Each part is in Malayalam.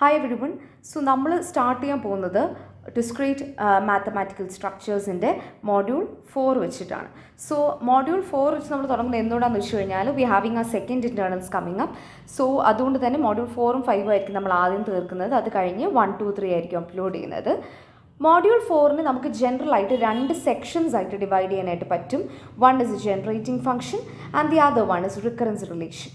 ഹായ് എവരി വൺ സോ നമ്മൾ സ്റ്റാർട്ട് ചെയ്യാൻ പോകുന്നത് ഡിസ്ക്രീറ്റ് മാത്തമാറ്റിക്കൽ സ്ട്രക്ചേഴ്സിൻ്റെ മോഡ്യൂൾ ഫോർ വെച്ചിട്ടാണ് സോ മോഡ്യൂൾ ഫോർ വെച്ച് നമ്മൾ തുടങ്ങുന്നത് എന്തുകൊണ്ടാണെന്ന് വെച്ച് കഴിഞ്ഞാൽ we having uh second internals coming up so അതുകൊണ്ട് തന്നെ മോഡ്യൂൾ ഫോറും ഫൈവും ആയിരിക്കും നമ്മൾ ആദ്യം തീർക്കുന്നത് അത് കഴിഞ്ഞ് വൺ ടു ത്രീ ആയിരിക്കും അപ്ലോഡ് ചെയ്യുന്നത് മോഡ്യൂൾ ഫോറിന് നമുക്ക് ജനറൽ ആയിട്ട് രണ്ട് സെക്ഷൻസ് ആയിട്ട് ഡിവൈഡ് ചെയ്യാനായിട്ട് പറ്റും one is generating function and the other one is recurrence relation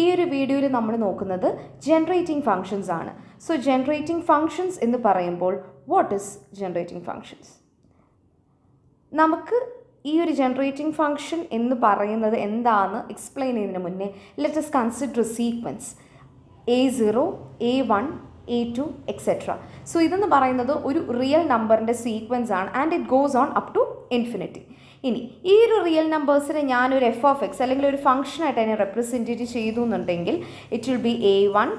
ഈ ഒരു വീഡിയോയിൽ നമ്മൾ നോക്കുന്നത് ജനറേറ്റിംഗ് ഫങ്ഷൻസ് ആണ് സോ ജനറേറ്റിംഗ് ഫങ്ഷൻസ് എന്ന് പറയുമ്പോൾ വാട്ട് ഇസ് ജനറേറ്റിംഗ് ഫങ്ഷൻസ് നമുക്ക് ഈ ഒരു ജനറേറ്റിംഗ് ഫങ്ഷൻ എന്ന് പറയുന്നത് എന്താണെന്ന് എക്സ്പ്ലെയിൻ ചെയ്യുന്നതിന് മുന്നേ let's consider sequence a zero a one a two etcetera so ഇതെന്ന് പറയുന്നത് ഒരു റിയൽ നമ്പറിൻ്റെ സീക്വൻസ് ആണ് and it goes on up to infinity ഇനി ഈ ഒരു റിയൽ നമ്പേഴ്സിനെ ഞാനൊരു എഫ് ഓഫ് എക്സ് അല്ലെങ്കിൽ ഒരു ഫംഗ്ഷനായിട്ട് അതിനെ റെപ്രസെൻറ്റേറ്റ് ചെയ്തു എന്നുണ്ടെങ്കിൽ it will be a one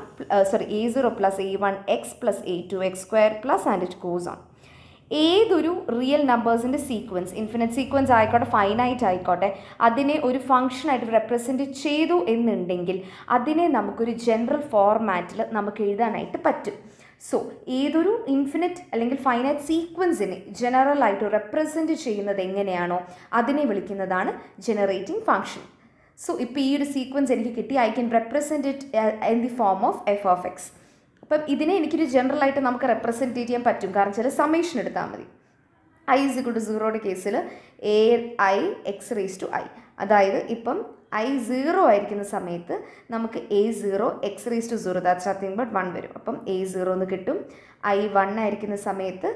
sorry a zero plus a one x plus a two x square plus and it goes on ഏതൊരു റിയൽ നമ്പേഴ്സിൻ്റെ സീക്വൻസ് ഇൻഫിനിറ്റ് സീക്വൻസ് ആയിക്കോട്ടെ ഫൈനൈറ്റ് ആയിക്കോട്ടെ അതിനെ ഒരു ഫംഗ്ഷനായിട്ട് റെപ്രസെൻറ്റ് ചെയ്തു എന്നുണ്ടെങ്കിൽ അതിനെ നമുക്കൊരു ജനറൽ ഫോർമാറ്റിൽ നമുക്ക് എഴുതാനായിട്ട് പറ്റും സോ ഏതൊരു ഇൻഫിനിറ്റ് അല്ലെങ്കിൽ ഫൈനൈറ്റ് സീക്വൻസിനെ ജനറൽ ആയിട്ട് റെപ്രസെൻറ്റ് ചെയ്യുന്നത് എങ്ങനെയാണോ അതിനെ വിളിക്കുന്നതാണ് ജനറേറ്റിംഗ് ഫംഗ്ഷൻ സോ ഇപ്പോൾ ഈ ഒരു സീക്വൻസ് എനിക്ക് കിട്ടി I can represent it in the form of f of x അപ്പം ഇതിനെ എനിക്കൊരു ജനറലായിട്ട് നമുക്ക് റെപ്രസെൻറ്റ് ചെയ്യാൻ പറ്റും കാരണം ചില സമേഷൻ എടുത്താൽ മതി ഐ ഇസ് ഇക്വൾ ടു സീറോയുടെ കേസിൽ a i x raise to i അതായത് ഇപ്പം ഐ സീറോ ആയിരിക്കുന്ന സമയത്ത് നമുക്ക് a zero x raise to zero that's nothing but one വരും അപ്പം എ സീറോ എന്ന് കിട്ടും ഐ വൺ ആയിരിക്കുന്ന സമയത്ത്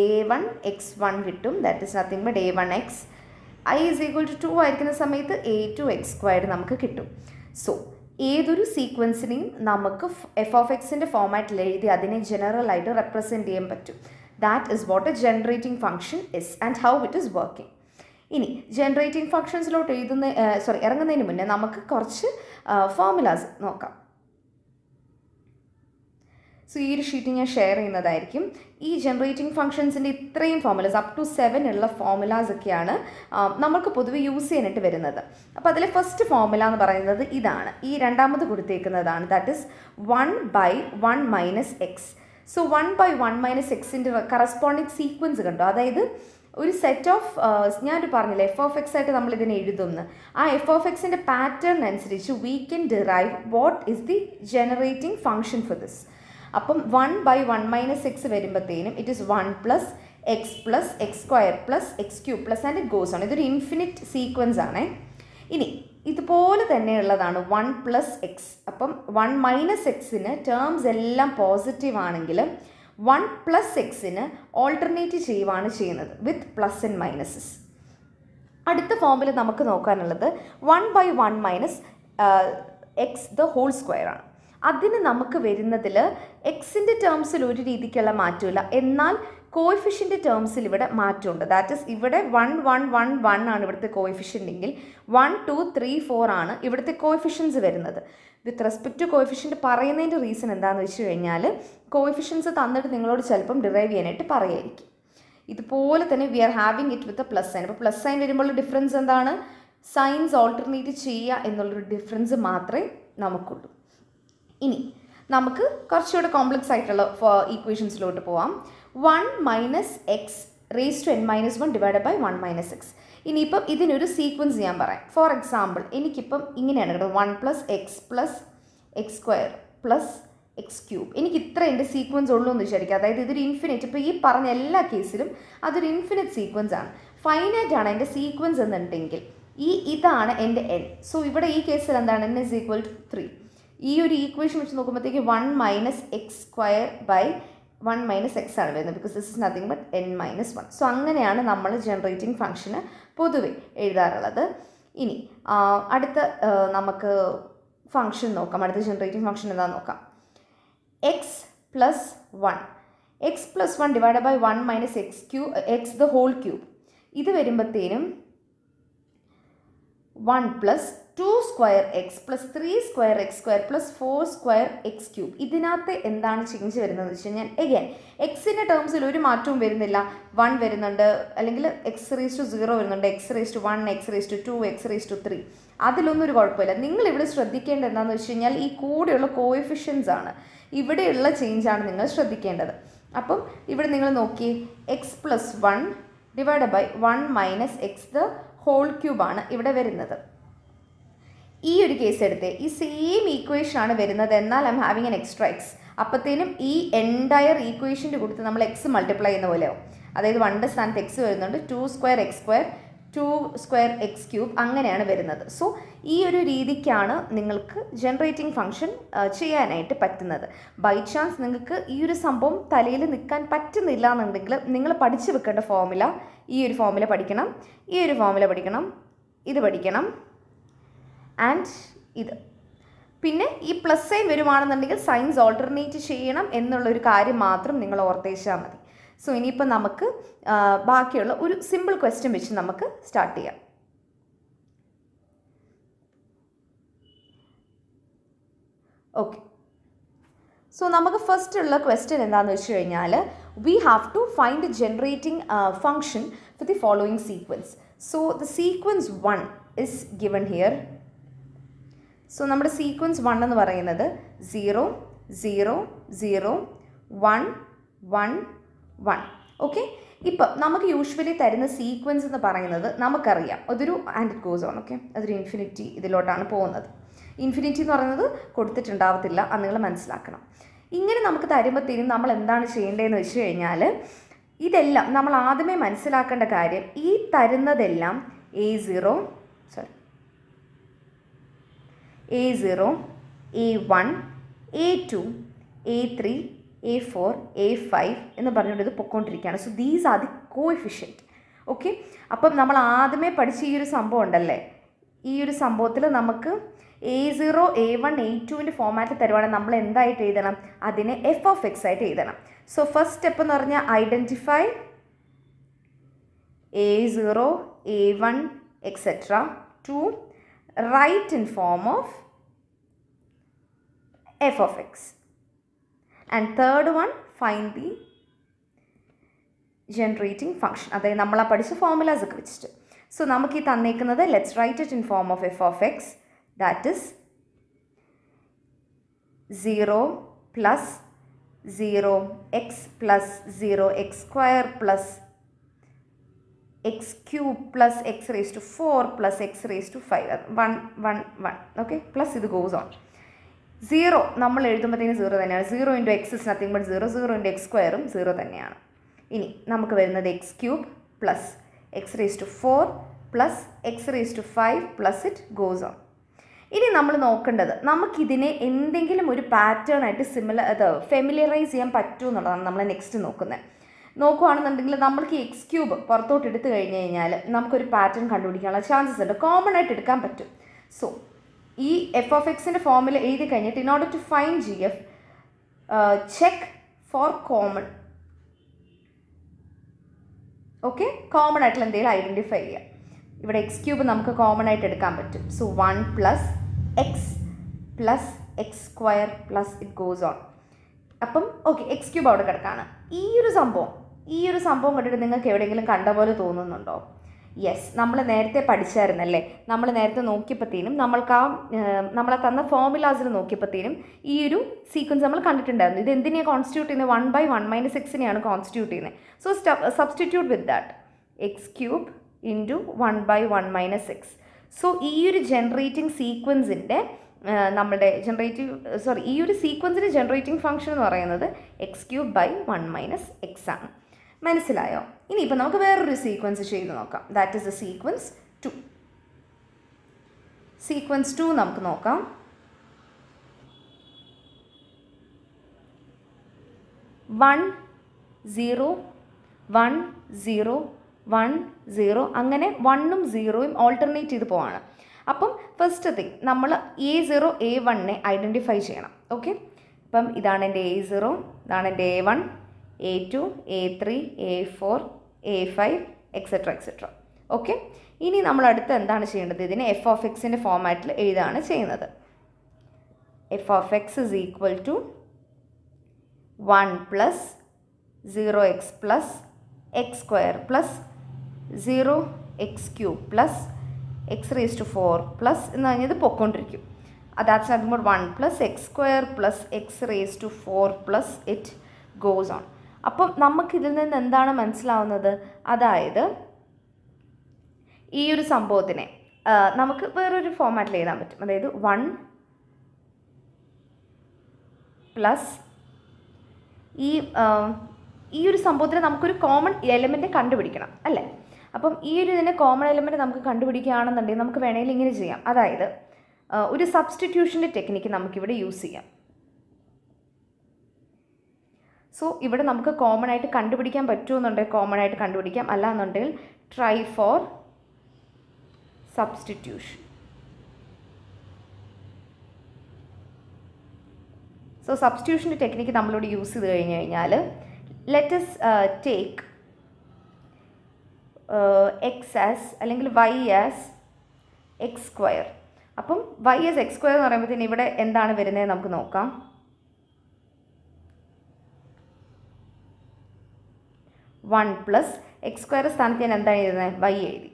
എ വൺ എക്സ് വൺ കിട്ടും that is nothing but a one x i is equal to two ആയിരിക്കുന്ന സമയത്ത് എ ടു എക്സ് സ്ക്വയർഡ് നമുക്ക് കിട്ടും സോ ഏതൊരു സീക്വൻസിനെയും നമുക്ക് എഫ് ഓഫ് എക്സിൻ്റെ ഫോമാറ്റിൽ എഴുതി അതിനെ ജനറലായിട്ട് റെപ്രസെൻറ്റ് ചെയ്യാൻ പറ്റും that is what a generating function is and how it is working ഇനി ജനറേറ്റിംഗ് ഫങ്ഷൻസിലോട്ട് എഴുതുന്ന സോറി ഇറങ്ങുന്നതിന് മുന്നേ നമുക്ക് കുറച്ച് ഫോർമുലാസ് നോക്കാം സോ ഈ ഒരു ഷീറ്റ് ഞാൻ ഷെയർ ചെയ്യുന്നതായിരിക്കും ഈ ജനറേറ്റിംഗ് ഫംഗ്ഷൻസിൻ്റെ ഇത്രയും ഫോമുലാസ് അപ് ടു സെവൻ ഉള്ള ഫോമുലാസ് ഒക്കെയാണ് നമുക്ക് പൊതുവെ യൂസ് ചെയ്യാനായിട്ട് വരുന്നത് അപ്പോൾ അതിലെ ഫസ്റ്റ് ഫോമുല എന്ന് പറയുന്നത് ഇതാണ് ഈ രണ്ടാമത് കൊടുത്തേക്കുന്നതാണ് that is one by one minus x so one by one minus എക്സിൻ്റെ കറസ്പോണ്ടിങ് സീക്വൻസ് കണ്ടോ അതായത് ഒരു സെറ്റ് ഓഫ് ഞാൻ പറഞ്ഞില്ല എഫ് ഓഫ് എക്സ് ആയിട്ട് നമ്മൾ ഇതിനെ എഴുതുന്നു ആ എഫ് ഓഫ് എക്സിൻ്റെ പാറ്റേൺ അനുസരിച്ച് we can derive what is the generating function for this അപ്പം one by one minus x വരുമ്പോഴത്തേനും it is one plus x plus x square plus x cube plus and it goes ആണ് ഇതൊരു ഇൻഫിനിറ്റ് സീക്വൻസ് ആണേ ഇനി ഇതുപോലെ തന്നെയുള്ളതാണ് വൺ പ്ലസ് എക്സ് അപ്പം വൺ മൈനസ് എക്സിന് ടേംസ് എല്ലാം പോസിറ്റീവ് ആണെങ്കിൽ വൺ പ്ലസ് എക്സിന് ഓൾട്ടർനേറ്റ് ചെയ്യുവാണ് ചെയ്യുന്നത് വിത്ത് പ്ലസ് ആൻഡ് മൈനസസ് അടുത്ത ഫോമിൽ നമുക്ക് നോക്കാനുള്ളത് one by one minus x the whole square ആണ് അതിന് നമുക്ക് വരുന്നതിൽ എക്സിൻ്റെ ടേംസിൽ ഒരു രീതിക്കുള്ള മാറ്റമില്ല എന്നാൽ കോയിഫിഷ്യൻ്റെ ടേംസിൽ ഇവിടെ മാറ്റമുണ്ട് ദാറ്റ് ഇസ് ഇവിടെ വൺ വൺ വൺ വൺ ആണ് ഇവിടുത്തെ കോയിഫിഷ്യൻ്റെങ്കിൽ വൺ ടു ത്രീ ഫോർ ആണ് ഇവിടുത്തെ കോയിഫിഷ്യൻസ് വരുന്നത് വിത്ത് റെസ്പെക്ട് ടു കോഫിഷ്യൻ്റ് പറയുന്നതിൻ്റെ റീസൺ എന്താണെന്ന് വെച്ച് കഴിഞ്ഞാൽ കോഫിഷ്യൻസ് തന്നിട്ട് നിങ്ങളോട് ചിലപ്പം ഡിറൈവ് ചെയ്യാനായിട്ട് പറയായിരിക്കും ഇതുപോലെ തന്നെ we are having it with a plus sign അപ്പോൾ പ്ലസ് സൈൻ വരുമ്പോൾ ഡിഫറൻസ് എന്താണ് സൈൻസ് ഓൾട്ടർനേറ്റ് ചെയ്യുക എന്നുള്ളൊരു ഡിഫറൻസ് മാത്രമേ നമുക്കുള്ളൂ ഇനി നമുക്ക് കുറച്ചുകൂടെ കോംപ്ലക്സ് ആയിട്ടുള്ള ഈക്വേഷൻസിലോട്ട് പോവാം one minus x raise to n minus one divide by one minus x ഇനിയിപ്പം ഇതിനൊരു സീക്വൻസ് ഞാൻ പറയാം ഫോർ എക്സാമ്പിൾ എനിക്കിപ്പം ഇങ്ങനെയാണ് കേട്ടോ one plus x plus x square plus x cube എനിക്ക് ഇത്ര എൻ്റെ സീക്വൻസ് ഉള്ളൂ എന്ന് വിചാരിക്കുക അതായത് ഇതൊരു ഇൻഫിനിറ്റ് ഇപ്പോൾ ഈ പറഞ്ഞ എല്ലാ കേസിലും അതൊരു ഇൻഫിനിറ്റ് സീക്വൻസ് ആണ് ഫൈനൈറ്റ് ആണ് എൻ്റെ സീക്വൻസ് എന്നുണ്ടെങ്കിൽ ഈ ഇതാണ് എൻ്റെ എൻ സോ ഇവിടെ ഈ കേസിൽ എന്താണ് n is equal to three ഈ ഒരു ഈക്വേഷൻ വെച്ച് നോക്കുമ്പോഴത്തേക്ക് one minus x square by one minus x ആണ് വരുന്നത് because this is nothing but n minus one so അങ്ങനെയാണ് നമ്മൾ ജനറേറ്റിംഗ് ഫംഗ്ഷന് പൊതുവെ എഴുതാറുള്ളത് ഇനി അടുത്ത നമുക്ക് ഫങ്ഷൻ നോക്കാം അടുത്ത ജനറേറ്റിംഗ് ഫങ്ഷൻ എന്താണെന്ന് നോക്കാം x plus one x plus one divide by one minus x q x the whole cube ഇത് വരുമ്പോഴത്തേനും one plus two square x plus three square x square plus four square x cube ഇതിനകത്ത് എന്താണ് ചേഞ്ച് വരുന്നത് വെച്ച് കഴിഞ്ഞാൽ എഗെൻ എക്സിൻ്റെ ടേംസിൽ ഒരു മാറ്റവും വരുന്നില്ല വൺ വരുന്നുണ്ട് അല്ലെങ്കിൽ എക്സ് റേസ് ടു സീറോ വരുന്നുണ്ട് x raise to one x raise to two x raise to three അതിലൊന്നും ഒരു കുഴപ്പമില്ല നിങ്ങൾ ഇവിടെ ശ്രദ്ധിക്കേണ്ടത് എന്താണെന്ന് വെച്ച് കഴിഞ്ഞാൽ ഈ കൂടെയുള്ള കോഎഫിഷ്യൻസ് ആണ് ഇവിടെയുള്ള ചേഞ്ചാണ് നിങ്ങൾ ശ്രദ്ധിക്കേണ്ടത് അപ്പം ഇവിടെ നിങ്ങൾ നോക്കി x plus one divide by one minus x the whole ക്യൂബാണ് ഇവിടെ വരുന്നത് ഈ ഒരു കേസ് എടുത്തേ ഈ സെയിം ആണ് വരുന്നത് എന്നാൽ I'm having n extra x അപ്പോഴത്തേനും ഈ എൻറ്റയർ ഈക്വേഷൻ്റെ കൂട്ടത്തിൽ നമ്മൾ എക്സ് മൾട്ടിപ്ലൈ ചെയ്യുന്ന പോലെയോ അതായത് വണ്ടെ സ്ഥാനത്ത് എക്സ് വരുന്നുണ്ട് two square x square two square x cube അങ്ങനെയാണ് വരുന്നത് സോ ഈ ഒരു രീതിക്കാണ് നിങ്ങൾക്ക് ജനറേറ്റിംഗ് ഫങ്ഷൻ ചെയ്യാനായിട്ട് പറ്റുന്നത് ബൈ ചാൻസ് നിങ്ങൾക്ക് ഈ ഒരു സംഭവം തലയിൽ നിൽക്കാൻ പറ്റുന്നില്ല എന്നുണ്ടെങ്കിൽ നിങ്ങൾ പഠിച്ചു വെക്കേണ്ട ഫോമുല ഈ ഒരു ഫോമുല പഠിക്കണം ഈ ഒരു ഫോമുല പഠിക്കണം ഇത് പഠിക്കണം ആൻഡ് ഇത് പിന്നെ ഈ പ്ലസ് സൈൻ വരുവാണെന്നുണ്ടെങ്കിൽ സൈൻസ് ഓൾട്ടർനേറ്റ് ചെയ്യണം എന്നുള്ളൊരു കാര്യം മാത്രം നിങ്ങൾ ഓർത്തേച്ചാൽ മതി സോ ഇനിയിപ്പോൾ നമുക്ക് ബാക്കിയുള്ള ഒരു സിമ്പിൾ ക്വസ്റ്റ്യൻ വെച്ച് നമുക്ക് സ്റ്റാർട്ട് ചെയ്യാം ഓക്കെ സോ നമുക്ക് ഫസ്റ്റ് ഉള്ള ക്വസ്റ്റ്യൻ എന്താണെന്ന് വെച്ച് കഴിഞ്ഞാൽ we have to find generating function for the following sequence so the sequence one is given here so നമ്മുടെ സീക്വൻസ് വൺ എന്ന് പറയുന്നത് zero zero zero one one one okay ഇപ്പം നമുക്ക് യൂഷ്വലി തരുന്ന സീക്വൻസ് എന്ന് പറയുന്നത് നമുക്കറിയാം അതൊരു ആൻഡ് ആണ് ഓക്കെ അതൊരു ഇൻഫിനിറ്റി ഇതിലോട്ടാണ് പോകുന്നത് ഇൻഫിനിറ്റി എന്ന് പറയുന്നത് കൊടുത്തിട്ടുണ്ടാവത്തില്ല അത് നിങ്ങൾ മനസ്സിലാക്കണം ഇങ്ങനെ നമുക്ക് തരുമ്പോഴത്തേനും നമ്മൾ എന്താണ് ചെയ്യേണ്ടതെന്ന് വെച്ച് കഴിഞ്ഞാൽ ഇതെല്ലാം നമ്മൾ ആദ്യമേ മനസ്സിലാക്കേണ്ട കാര്യം ഈ തരുന്നതെല്ലാം a zero sorry A0, zero A2, A3, a four a five എന്ന് പറഞ്ഞുകൊണ്ട് ഇത് പൊക്കോണ്ടിരിക്കുകയാണ് so these are the coefficient okay അപ്പം നമ്മൾ ആദ്യമേ പഠിച്ച ഈ ഒരു സംഭവം ഉണ്ടല്ലേ ഈ ഒരു സംഭവത്തിൽ നമുക്ക് a zero a one a ടുവിൻ്റെ ഫോമാറ്റിൽ തരുവാണെങ്കിൽ നമ്മൾ എന്തായിട്ട് എഴുതണം അതിനെ എഫ് ഓഫ് എക്സ് ആയിട്ട് എഴുതണം സോ ഫസ്റ്റ് സ്റ്റെപ്പ് എന്ന് പറഞ്ഞാൽ identify a zero a one etcetera to write in form of f of x. And third one, find the generating function. That is, we will learn formulas. So, let's write it in form of f of x. That is, 0 plus 0 x plus 0 x square plus plus x cube plus x raise to four plus x raise to five one one one okay plus ഇത് ഗോസ് ഓൺ സീറോ നമ്മൾ എഴുതുമ്പോഴത്തേന് സീറോ തന്നെയാണ് zero into x is nothing but zero zero into x സ്ക്വയറും സീറോ തന്നെയാണ് ഇനി നമുക്ക് വരുന്നത് x cube plus x raise to four plus x raise to five plus it goes on ഇനി നമ്മൾ നോക്കേണ്ടത് നമുക്കിതിനെ എന്തെങ്കിലും ഒരു പാറ്റേൺ ആയിട്ട് സിമിലർ അത് ഫെമിലിയറൈസ് ചെയ്യാൻ പറ്റുമെന്നുള്ളതാണ് നമ്മൾ നെക്സ്റ്റ് നോക്കുന്നത് നോക്കുകയാണെന്നുണ്ടെങ്കിൽ നമ്മൾക്ക് ഈ എക്സ് ക്യൂബ് പുറത്തോട്ട് എടുത്തു കഴിഞ്ഞ് കഴിഞ്ഞാൽ നമുക്കൊരു പാറ്റേൺ കണ്ടുപിടിക്കാനുള്ള ചാൻസസ് ഉണ്ട് കോമൺ ആയിട്ട് എടുക്കാൻ പറ്റും സോ ഈ എഫ് ഓഫ് എക്സിൻ്റെ ഫോമിൽ എഴുതി കഴിഞ്ഞിട്ട് in order to find g f check for common okay common ആയിട്ടുള്ള എന്തെങ്കിലും ഐഡൻറ്റിഫൈ ചെയ്യാം ഇവിടെ എക്സ് ക്യൂബ് നമുക്ക് കോമൺ ആയിട്ട് എടുക്കാൻ പറ്റും so one plus x plus x square plus it goes on അപ്പം ഓക്കെ എക്സ് ക്യൂബ് അവിടെ കിടക്കാണ് ഈ ഒരു സംഭവം ഈ ഒരു സംഭവം കണ്ടിട്ട് നിങ്ങൾക്ക് എവിടെയെങ്കിലും കണ്ട പോലെ തോന്നുന്നുണ്ടോ യെസ് നമ്മൾ നേരത്തെ പഠിച്ചായിരുന്നല്ലേ നമ്മൾ നേരത്തെ നോക്കിയപ്പോഴത്തേനും നമ്മൾക്ക് ആ നമ്മളെ തന്ന ഫോമുലാസിൽ നോക്കിയപ്പോഴത്തേനും ഈ ഒരു സീക്വൻസ് നമ്മൾ കണ്ടിട്ടുണ്ടായിരുന്നു ഇത് എന്തിനെയാണ് കോൺസ്റ്റിറ്റ്യൂട്ട് ചെയ്യുന്നത് വൺ ബൈ വൺ മൈനസ് എക്സിനെയാണ് കോൺസ്റ്റിറ്റ്യൂട്ട് ചെയ്യുന്നത് so substitute with that x cube into one by one minus x so ഈ ഒരു ജനറേറ്റിംഗ് സീക്വൻസിൻ്റെ നമ്മുടെ ജനറേറ്റീവ് സോറി ഈ ഒരു സീക്വൻസിൻ്റെ ജനറേറ്റിംഗ് ഫംഗ്ഷൻ എന്ന് പറയുന്നത് x cube by one minus x ആണ് മനസ്സിലായോ ഇനിയിപ്പോൾ നമുക്ക് വേറൊരു സീക്വൻസ് ചെയ്ത് നോക്കാം that is the sequence two sequence two നമുക്ക് നോക്കാം one zero one zero one zero അങ്ങനെ വണ്ണും സീറോയും ഓൾട്ടർനേറ്റ് ചെയ്ത് പോവാണ് അപ്പം ഫസ്റ്റ് തിങ് നമ്മൾ എ സീറോ എ വണ്ണിനെ ഐഡൻറ്റിഫൈ ചെയ്യണം ഓക്കെ അപ്പം ഇതാണ് എൻ്റെ എ സീറോ ഇതാണ് എൻ്റെ a one a two a three a four a five etcetera etcetera okay ഇനി നമ്മൾ അടുത്ത് എന്താണ് ചെയ്യേണ്ടത് ഇതിന് എഫ് ഓഫ് എക്സിൻ്റെ ഫോമാറ്റിൽ എഴുതാണ് ചെയ്യുന്നത് f of x is equal to one plus zero x plus x square plus zero x cube plus x raise to four plus എന്ന് പറഞ്ഞത് പൊക്കോണ്ടിരിക്കും അതാച്ച് നോക്കുമ്പോൾ one plus x square plus x raise to four plus it goes on അപ്പം നമുക്കിതിൽ നിന്ന് എന്താണ് മനസ്സിലാവുന്നത് അതായത് ഈ ഒരു സംഭവത്തിനെ നമുക്ക് വേറൊരു ഫോമാറ്റിൽ എഴുതാൻ പറ്റും അതായത് വൺ പ്ലസ് ഈ ഈ ഒരു സംഭവത്തിന് നമുക്കൊരു കോമൺ എലമെൻറ്റ് കണ്ടുപിടിക്കണം അല്ലേ അപ്പം ഈ ഒരു ഇതിൻ്റെ കോമൺ എലമെൻറ്റ് നമുക്ക് കണ്ടുപിടിക്കുകയാണെന്നുണ്ടെങ്കിൽ നമുക്ക് വേണമെങ്കിൽ ഇങ്ങനെ ചെയ്യാം അതായത് ഒരു സബ്സ്റ്റിറ്റ്യൂഷൻ്റെ ടെക്നിക്ക് നമുക്കിവിടെ യൂസ് ചെയ്യാം സോ ഇവിടെ നമുക്ക് കോമൺ ആയിട്ട് കണ്ടുപിടിക്കാൻ പറ്റുമെന്നുണ്ടെങ്കിൽ കോമൺ ആയിട്ട് കണ്ടുപിടിക്കാം അല്ല എന്നുണ്ടെങ്കിൽ ട്രൈ ഫോർ സബ്സ്റ്റിറ്റ്യൂഷൻ സോ സബ്സ്റ്റിറ്റ്യൂഷൻ്റെ ടെക്നിക്ക് നമ്മളോട് യൂസ് ചെയ്ത് കഴിഞ്ഞ് കഴിഞ്ഞാൽ ലെറ്റസ് ടേക്ക് എക്സ് എസ് അല്ലെങ്കിൽ വൈ എസ് എക്സ് സ്ക്വയർ അപ്പം വൈ എസ് എക്സ് സ്ക്വയർ എന്ന് പറയുമ്പോഴത്തേന് ഇവിടെ എന്താണ് വരുന്നത് നമുക്ക് നോക്കാം വൺ പ്ലസ് എക്സ് സ്ക്വയർ സ്ഥാനത്ത് ഞാൻ എന്താണ് എഴുതുന്നത് വൈ എഴുതി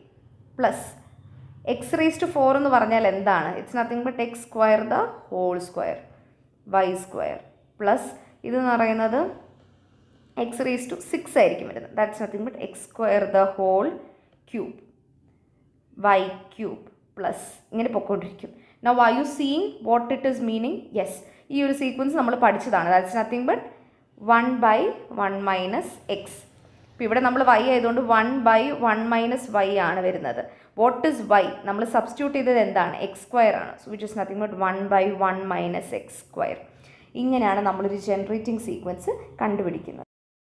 plus x raise to four എന്ന് പറഞ്ഞാൽ എന്താണ് it's nothing but x square the whole square y square plus ഇതെന്ന് പറയുന്നത് എക്സ് റേസ് ടു സിക്സ് ആയിരിക്കും വരുന്നത് that's nothing but x square the whole cube y cube plus ഇങ്ങനെ പൊക്കോണ്ടിരിക്കും now y you seeing what it is meaning yes ഈ ഒരു സീക്വൻസ് നമ്മൾ പഠിച്ചതാണ് that's nothing but one by one minus x ഇപ്പോൾ ഇവിടെ നമ്മൾ വൈ ആയതുകൊണ്ട് one by one minus y ആണ് വരുന്നത് വാട്ട് ഇസ് വൈ നമ്മൾ സബ്സ്റ്റിറ്റ്യൂട്ട് ചെയ്തത് എന്താണ് എക്സ് സ്ക്വയർ ആണ് which is nothing but one by one minus x square ഇങ്ങനെയാണ് നമ്മളൊരു ജനറേറ്റിംഗ് സീക്വൻസ് കണ്ടുപിടിക്കുന്നത്